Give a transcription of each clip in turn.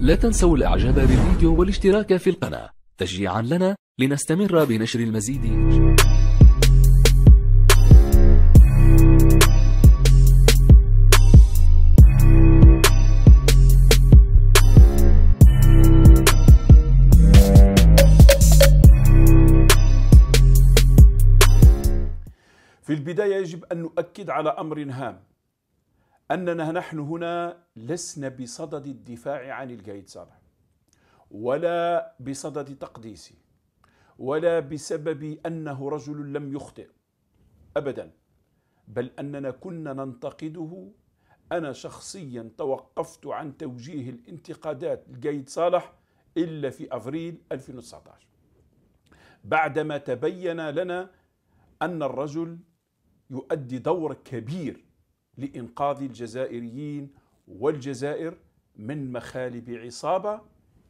لا تنسوا الإعجاب بالفيديو والاشتراك في القناة تشجيعا لنا لنستمر بنشر المزيد في البداية يجب أن نؤكد على أمر هام أننا نحن هنا لسنا بصدد الدفاع عن القايد صالح ولا بصدد تقديسه ولا بسبب أنه رجل لم يخطئ أبدا بل أننا كنا ننتقده أنا شخصيا توقفت عن توجيه الانتقادات لقيد صالح إلا في أفريل 2019 بعدما تبين لنا أن الرجل يؤدي دور كبير لإنقاذ الجزائريين والجزائر من مخالب عصابة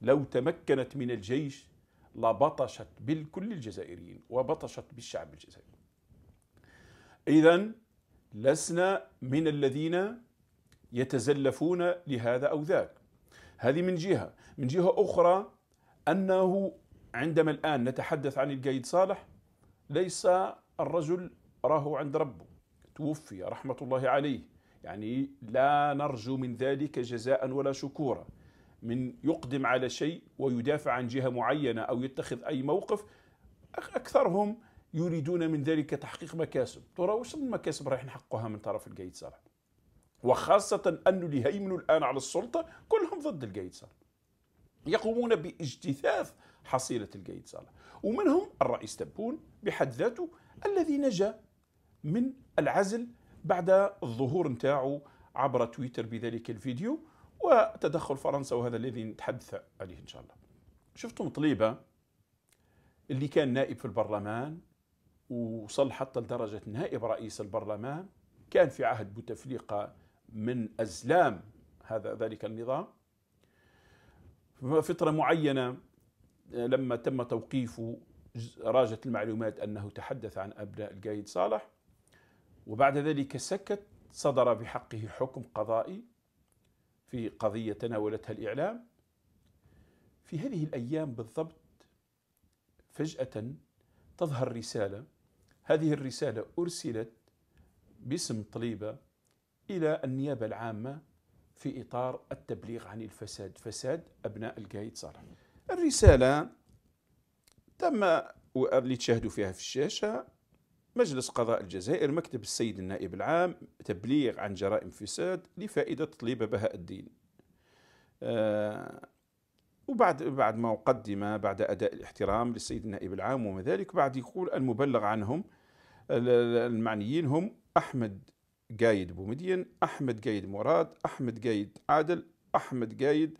لو تمكنت من الجيش لبطشت بالكل الجزائريين وبطشت بالشعب الجزائري إذا لسنا من الذين يتزلفون لهذا أو ذاك هذه من جهة من جهة أخرى أنه عندما الآن نتحدث عن القايد صالح ليس الرجل راه عند ربه توفي رحمة الله عليه يعني لا نرجو من ذلك جزاء ولا شكورا من يقدم على شيء ويدافع عن جهة معينة أو يتخذ أي موقف أكثرهم يريدون من ذلك تحقيق مكاسب ترى وش المكاسب رايح نحققها من طرف القايد صالح وخاصة أن اللي هيمنوا الآن على السلطة كلهم ضد القايد صالح يقومون باجتثاث حصيلة القايد صالح ومنهم الرئيس تبون بحد ذاته الذي نجا من العزل بعد الظهور نتاعو عبر تويتر بذلك الفيديو وتدخل فرنسا وهذا الذي نتحدث عليه ان شاء الله شفتم طليبه اللي كان نائب في البرلمان وصل حتى لدرجه نائب رئيس البرلمان كان في عهد بوتفليقه من ازلام هذا ذلك النظام فتره معينه لما تم توقيفه راجت المعلومات انه تحدث عن ابناء القايد صالح وبعد ذلك سكت صدر بحقه حكم قضائي في قضية تناولتها الإعلام في هذه الأيام بالضبط فجأة تظهر رسالة هذه الرسالة أرسلت باسم طليبة إلى النيابة العامة في إطار التبليغ عن الفساد فساد أبناء القايد صالح الرسالة تم اللي تشاهدوا فيها في الشاشة مجلس قضاء الجزائر مكتب السيد النائب العام تبليغ عن جرائم فساد لفائدة طليبة بهاء الدين آه، وبعد بعد ما قدم بعد أداء الاحترام للسيد النائب العام وما ذلك بعد يقول المبلغ عنهم المعنيين هم أحمد قايد بومدين أحمد قايد مراد أحمد قايد عادل أحمد قايد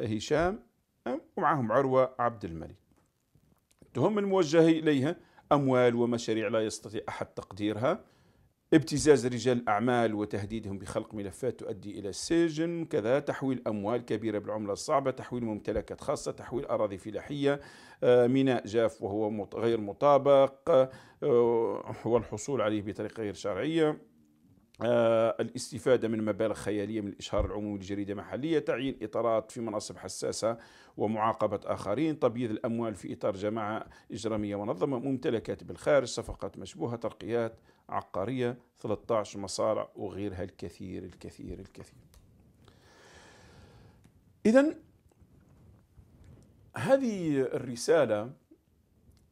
هشام آه، ومعهم عروة عبد الملك التهم الموجهة إليها أموال ومشاريع لا يستطيع أحد تقديرها ابتزاز رجال الأعمال وتهديدهم بخلق ملفات تؤدي إلى السجن كذا تحويل أموال كبيرة بالعملة الصعبة تحويل ممتلكات خاصة تحويل أراضي فلاحية آه، ميناء جاف وهو غير مطابق آه، والحصول عليه بطريقة غير شرعية آه، الاستفادة من مبالغ خيالية من الإشهار العمومي لجريدة محلية تعيين إطارات في مناصب حساسة ومعاقبة آخرين تبييض الأموال في إطار جماعة إجرامية منظمة ممتلكات بالخارج صفقات مشبوهة ترقيات عقارية 13 مصارع وغيرها الكثير الكثير الكثير إذا هذه الرسالة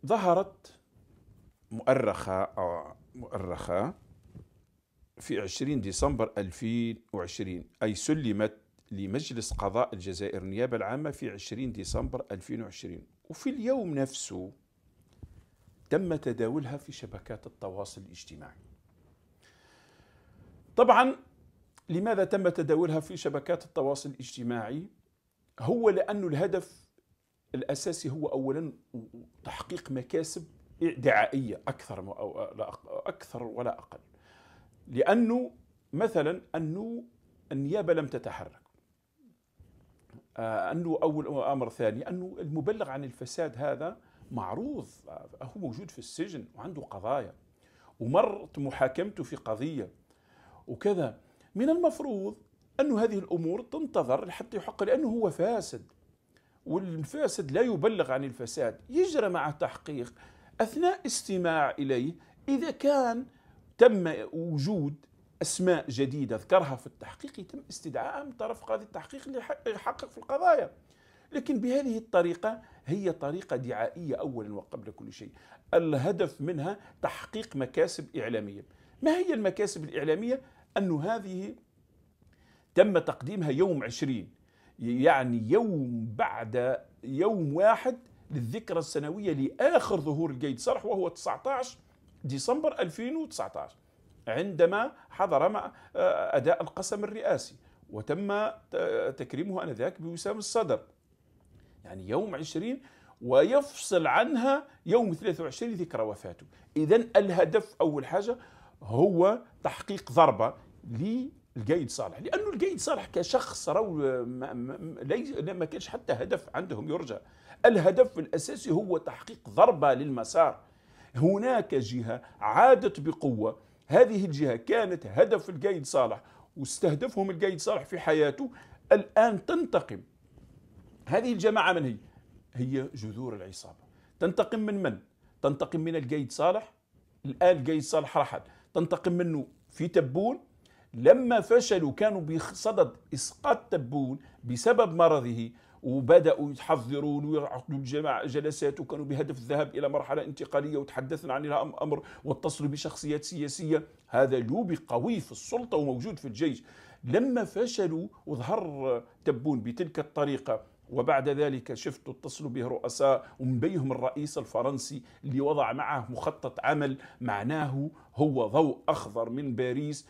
ظهرت مؤرخة أو آه، مؤرخة في 20 ديسمبر 2020 أي سلمت لمجلس قضاء الجزائر النيابة العامة في 20 ديسمبر 2020 وفي اليوم نفسه تم تداولها في شبكات التواصل الاجتماعي طبعا لماذا تم تداولها في شبكات التواصل الاجتماعي هو لأن الهدف الأساسي هو أولا تحقيق مكاسب دعائية أكثر, أو أكثر ولا أقل لأنه مثلا أنه النيابة لم تتحرك آه، أنه أول أمر ثاني أنه المبلغ عن الفساد هذا معروض آه، هو موجود في السجن وعنده قضايا ومرت محاكمته في قضية وكذا من المفروض أن هذه الأمور تنتظر حتى يحق لأنه هو فاسد والفاسد لا يبلغ عن الفساد يجرى معه تحقيق أثناء استماع إليه إذا كان تم وجود اسماء جديده ذكرها في التحقيق يتم استدعاء من طرف قاضي التحقيق اللي يحقق في القضايا لكن بهذه الطريقه هي طريقه دعائيه اولا وقبل كل شيء الهدف منها تحقيق مكاسب اعلاميه ما هي المكاسب الاعلاميه أن هذه تم تقديمها يوم عشرين يعني يوم بعد يوم واحد للذكرى السنوية لآخر ظهور القيد صرح وهو 19 ديسمبر 2019 عندما حضر مع آه، أداء القسم الرئاسي وتم تكريمه أنذاك بوسام الصدر يعني يوم 20 ويفصل عنها يوم 23 ذكرى وفاته إذا الهدف أول حاجة هو تحقيق ضربة القايد صالح لأنه القايد صالح كشخص رو ما, ما, ما كانش حتى هدف عندهم يرجى الهدف الأساسي هو تحقيق ضربة للمسار هناك جهة عادت بقوة هذه الجهة كانت هدف القايد صالح واستهدفهم القايد صالح في حياته الآن تنتقم هذه الجماعة من هي؟ هي جذور العصابة تنتقم من من؟ تنتقم من القايد صالح الآن القايد صالح رحل تنتقم منه في تبون لما فشلوا كانوا بصدد إسقاط تبون بسبب مرضه وبداوا يتحضروا ويعقدوا جلسات وكانوا بهدف الذهاب الى مرحله انتقاليه وتحدثنا عن الامر واتصلوا بشخصيات سياسيه هذا لوبي قوي في السلطه وموجود في الجيش لما فشلوا وظهر تبون بتلك الطريقه وبعد ذلك شفت اتصلوا به رؤساء ومن بينهم الرئيس الفرنسي اللي وضع معه مخطط عمل معناه هو ضوء أخضر من باريس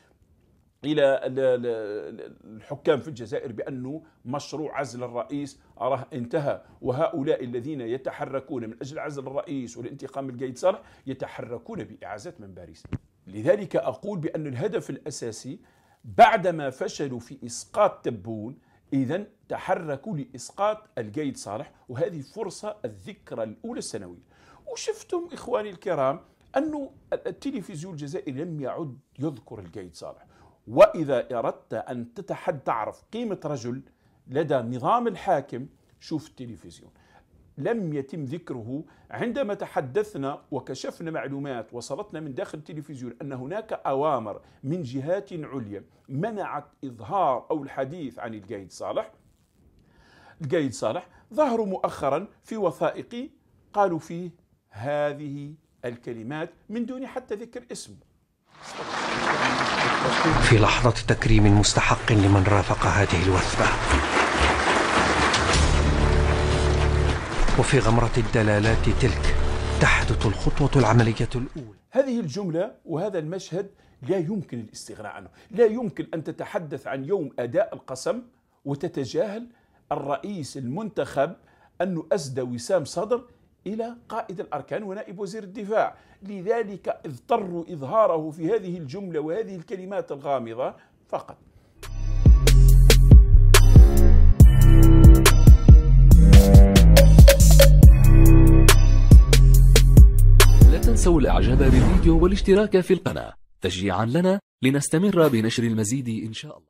الى الحكام في الجزائر بانه مشروع عزل الرئيس راه انتهى وهؤلاء الذين يتحركون من اجل عزل الرئيس والانتقام من قايد صالح يتحركون باعازات من باريس لذلك اقول بان الهدف الاساسي بعدما فشلوا في اسقاط تبون اذا تحركوا لاسقاط القايد صالح وهذه فرصه الذكرى الاولى السنويه وشفتم اخواني الكرام انه التلفزيون الجزائري لم يعد يذكر القايد صالح وإذا أردت أن تتحد تعرف قيمة رجل لدى نظام الحاكم شوف التلفزيون لم يتم ذكره عندما تحدثنا وكشفنا معلومات وصلتنا من داخل التلفزيون ان هناك اوامر من جهات عليا منعت اظهار او الحديث عن القايد صالح. القايد صالح ظهروا مؤخرا في وثائقي قالوا فيه هذه الكلمات من دون حتى ذكر اسمه. في لحظة تكريم مستحق لمن رافق هذه الوثبة وفي غمرة الدلالات تلك تحدث الخطوة العملية الأولى هذه الجملة وهذا المشهد لا يمكن الاستغناء عنه لا يمكن أن تتحدث عن يوم أداء القسم وتتجاهل الرئيس المنتخب أنه أسدى وسام صدر إلى قائد الأركان ونائب وزير الدفاع لذلك اضطروا إظهاره في هذه الجملة وهذه الكلمات الغامضة فقط لا تنسوا الإعجاب بالفيديو والاشتراك في القناة تشجيعا لنا لنستمر بنشر المزيد إن شاء الله